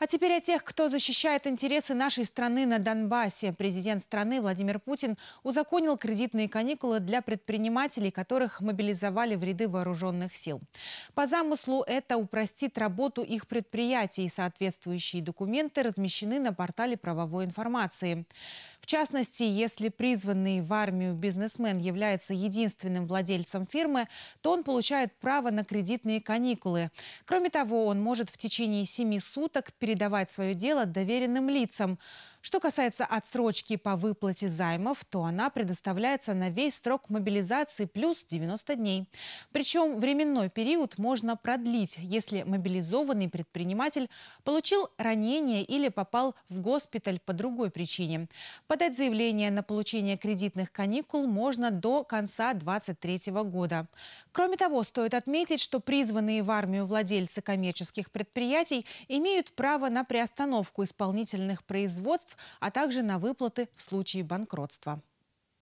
А теперь о тех, кто защищает интересы нашей страны на Донбассе. Президент страны Владимир Путин узаконил кредитные каникулы для предпринимателей, которых мобилизовали в ряды вооруженных сил. По замыслу это упростит работу их предприятий. Соответствующие документы размещены на портале правовой информации частности, если призванный в армию бизнесмен является единственным владельцем фирмы, то он получает право на кредитные каникулы. Кроме того, он может в течение семи суток передавать свое дело доверенным лицам. Что касается отсрочки по выплате займов, то она предоставляется на весь срок мобилизации плюс 90 дней. Причем временной период можно продлить, если мобилизованный предприниматель получил ранение или попал в госпиталь по другой причине. Подать заявление на получение кредитных каникул можно до конца 2023 года. Кроме того, стоит отметить, что призванные в армию владельцы коммерческих предприятий имеют право на приостановку исполнительных производств а также на выплаты в случае банкротства.